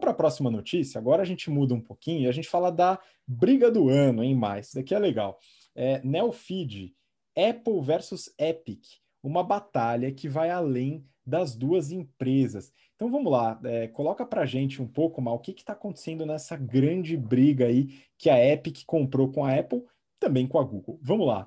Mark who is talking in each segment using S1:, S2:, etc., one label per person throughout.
S1: Vamos para a próxima notícia. Agora a gente muda um pouquinho e a gente fala da briga do ano, hein, mais. Isso daqui é legal. É, Neofeed, Apple versus Epic, uma batalha que vai além das duas empresas. Então vamos lá, é, coloca para gente um pouco, Mal, o que está acontecendo nessa grande briga aí que a Epic comprou com a Apple, também com a Google. Vamos lá.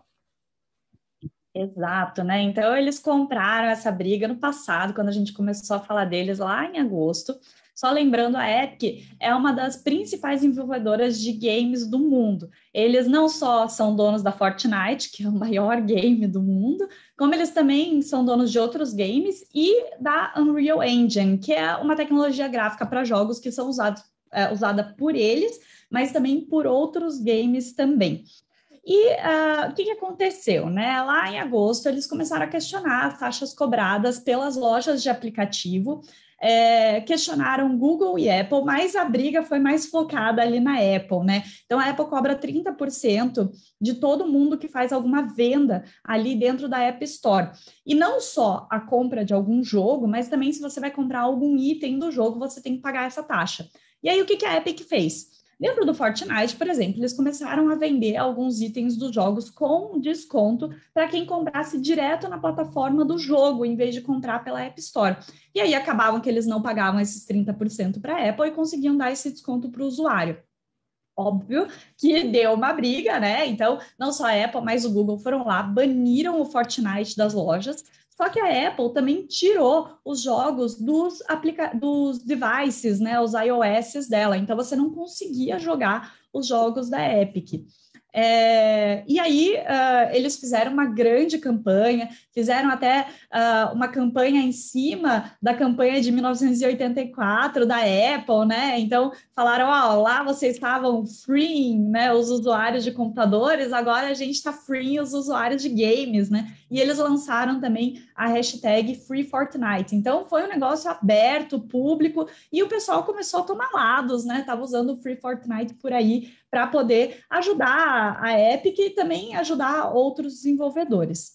S1: Exato, né? Então eles compraram essa briga no passado, quando a gente começou a falar deles lá em agosto. Só lembrando, a Epic é uma das principais desenvolvedoras de games do mundo. Eles não só são donos da Fortnite, que é o maior game do mundo, como eles também são donos de outros games e da Unreal Engine, que é uma tecnologia gráfica para jogos que são usados, é, usada por eles, mas também por outros games também. E uh, o que, que, aconteceu? Né? Lá em agosto, eles começaram a questionar as taxas cobradas pelas lojas de aplicativo é, questionaram Google e Apple, mas a briga foi mais focada ali na Apple, né? Então a Apple cobra 30% de todo mundo que faz alguma venda ali dentro da App Store. E não só a compra de algum jogo, mas também se você vai comprar algum item do jogo, você tem que pagar essa taxa. E aí o que, a Epic fez? Dentro do Fortnite, por exemplo, eles começaram a vender alguns itens dos jogos com desconto para quem comprasse direto na plataforma do jogo, em vez de comprar pela App Store. E aí acabavam que eles não pagavam esses 30% para a Apple e conseguiam dar esse desconto para o usuário óbvio que deu uma briga, né? Então, não só a Apple, mas o Google foram lá, baniram o Fortnite das lojas, só que a Apple também tirou os jogos dos, aplica dos devices, né, os iOS dela. Então você não conseguia jogar os jogos da Epic. É, e aí uh, eles fizeram uma grande campanha, fizeram até uh, uma campanha em cima da campanha de 1984 da Apple, né? Então falaram, ó, oh, lá vocês estavam freeing, né, os usuários de computadores, agora a gente está freeing os usuários de games, né? E eles lançaram também a hashtag Free Fortnite. Então foi um negócio aberto, público, e o pessoal começou a tomar lados, né? Tava usando o Free Fortnite por aí para poder ajudar a Epic e também ajudar outros desenvolvedores.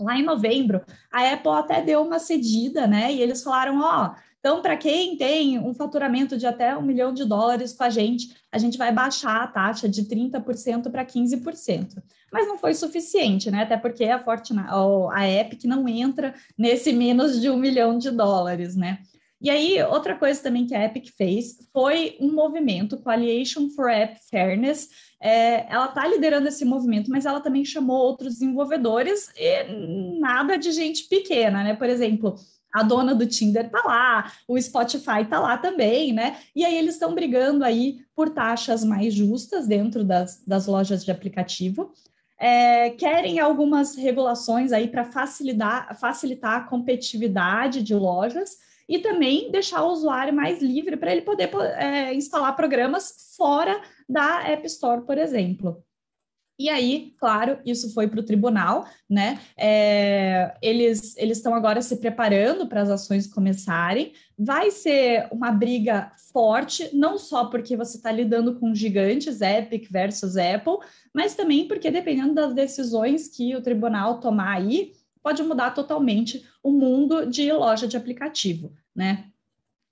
S1: Lá em novembro, a Apple até deu uma cedida, né? E eles falaram: ó, oh, então, para quem tem um faturamento de até um milhão de dólares com a gente, a gente vai baixar a taxa de 30% para 15%. Mas não foi suficiente, né? Até porque a Fortnite, a Epic não entra nesse menos de um milhão de dólares, né? E aí, outra coisa também que a Epic fez foi um movimento, Coalition for App Fairness. É, ela está liderando esse movimento, mas ela também chamou outros desenvolvedores e nada de gente pequena, né? Por exemplo, a dona do Tinder tá lá, o Spotify tá lá também, né? E aí eles estão brigando aí por taxas mais justas dentro das, das lojas de aplicativo. É, querem algumas regulações aí para facilitar, facilitar a competitividade de lojas e também deixar o usuário mais livre para ele poder é, instalar programas fora da App Store, por exemplo. E aí, claro, isso foi para o tribunal, né? É, eles estão agora se preparando para as ações começarem. Vai ser uma briga forte, não só porque você está lidando com gigantes, Epic versus Apple, mas também porque dependendo das decisões que o tribunal tomar aí, pode mudar totalmente o mundo de loja de aplicativo, né?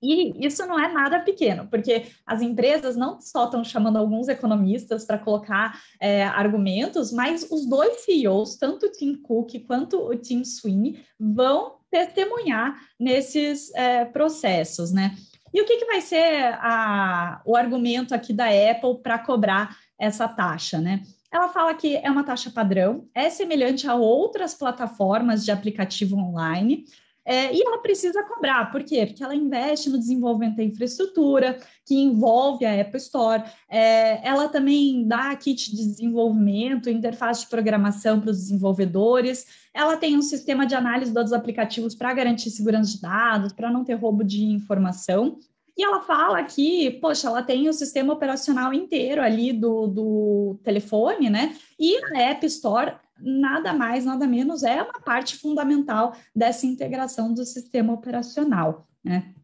S1: E isso não é nada pequeno, porque as empresas não só estão chamando alguns economistas para colocar é, argumentos, mas os dois CEOs, tanto o Tim Cook quanto o Tim Sweeney, vão testemunhar nesses é, processos, né? E o que, que vai ser a, o argumento aqui da Apple para cobrar essa taxa, né? Ela fala que é uma taxa padrão, é semelhante a outras plataformas de aplicativo online, é, e ela precisa cobrar, por quê? Porque ela investe no desenvolvimento da infraestrutura, que envolve a Apple Store, é, ela também dá kit de desenvolvimento, interface de programação para os desenvolvedores, ela tem um sistema de análise dos aplicativos para garantir segurança de dados, para não ter roubo de informação. E ela fala que, poxa, ela tem o sistema operacional inteiro ali do, do telefone, né? E a App Store nada mais, nada menos, é uma parte fundamental dessa integração do sistema operacional, né?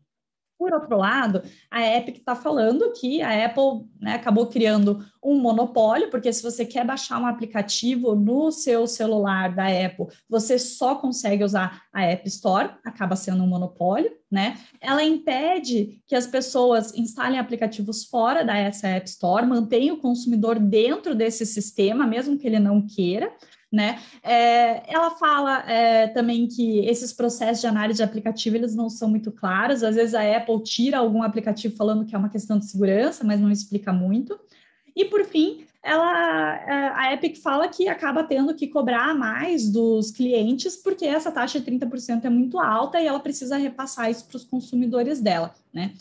S1: Por outro lado, a Epic está falando que a Apple né, acabou criando um monopólio, porque se você quer baixar um aplicativo no seu celular da Apple, você só consegue usar a App Store, acaba sendo um monopólio, né? Ela impede que as pessoas instalem aplicativos fora dessa App Store, mantém o consumidor dentro desse sistema, mesmo que ele não queira né? É, ela fala é, também que esses processos de análise de aplicativo eles não são muito claros. Às vezes a Apple tira algum aplicativo falando que é uma questão de segurança, mas não explica muito. E por fim, ela, é, a Epic fala que acaba tendo que cobrar mais dos clientes, porque essa taxa de 30% é muito alta e ela precisa repassar isso para os consumidores dela, né?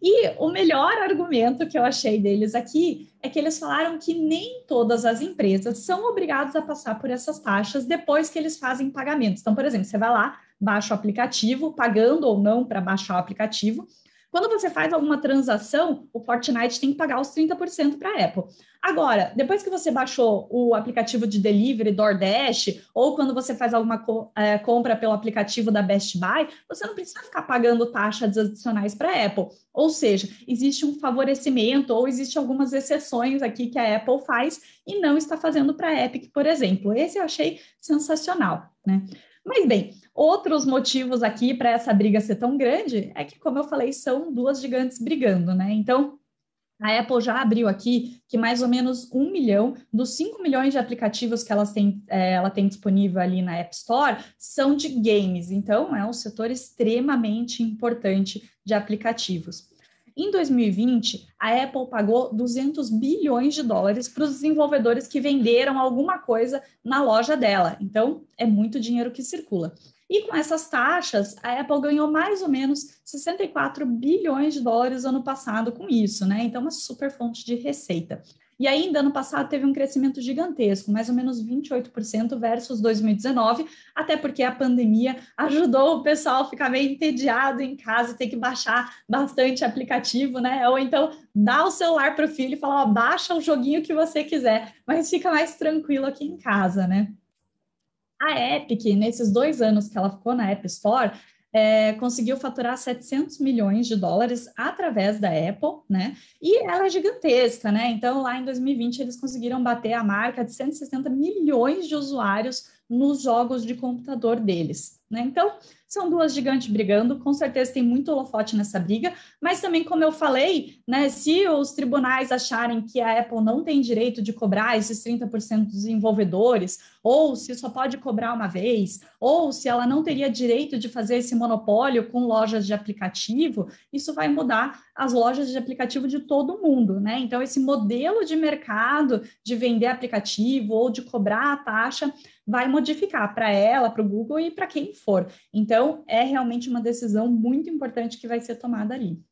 S1: E o melhor argumento que eu achei deles aqui é que eles falaram que nem todas as empresas são obrigadas a passar por essas taxas depois que eles fazem pagamentos. Então, por exemplo, você vai lá, baixa o aplicativo, pagando ou não para baixar o aplicativo, quando você faz alguma transação, o Fortnite tem que pagar os 30% para a Apple. Agora, depois que você baixou o aplicativo de delivery DoorDash, ou quando você faz alguma co é, compra pelo aplicativo da Best Buy, você não precisa ficar pagando taxas adicionais para a Apple. Ou seja, existe um favorecimento ou existe algumas exceções aqui que a Apple faz e não está fazendo para a Epic, por exemplo. Esse eu achei sensacional, né? Mas bem, outros motivos aqui para essa briga ser tão grande é que, como eu falei, são duas gigantes brigando, né? Então, a Apple já abriu aqui que mais ou menos um milhão dos 5 milhões de aplicativos que ela tem, é, ela tem disponível ali na App Store são de games. Então, é um setor extremamente importante de aplicativos. Em 2020, a Apple pagou 200 bilhões de dólares para os desenvolvedores que venderam alguma coisa na loja dela. Então, é muito dinheiro que circula. E com essas taxas, a Apple ganhou mais ou menos 64 bilhões de dólares ano passado com isso, né? Então, uma super fonte de receita. E ainda ano passado teve um crescimento gigantesco, mais ou menos 28% versus 2019, até porque a pandemia ajudou o pessoal a ficar meio entediado em casa, ter que baixar bastante aplicativo, né? Ou então dá o celular para o filho e fala: ó, baixa o joguinho que você quiser, mas fica mais tranquilo aqui em casa, né? A Epic, nesses dois anos que ela ficou na App Store, é, conseguiu faturar 700 milhões de dólares através da Apple, né? E ela é gigantesca, né? Então, lá em 2020, eles conseguiram bater a marca de 160 milhões de usuários nos jogos de computador deles. Né? Então, são duas gigantes brigando, com certeza tem muito holofote nessa briga, mas também, como eu falei, né, se os tribunais acharem que a Apple não tem direito de cobrar esses 30% dos desenvolvedores, ou se só pode cobrar uma vez, ou se ela não teria direito de fazer esse monopólio com lojas de aplicativo, isso vai mudar as lojas de aplicativo de todo mundo. Né? Então, esse modelo de mercado de vender aplicativo ou de cobrar a taxa vai mudar modificar para ela, para o Google e para quem for. Então, é realmente uma decisão muito importante que vai ser tomada ali.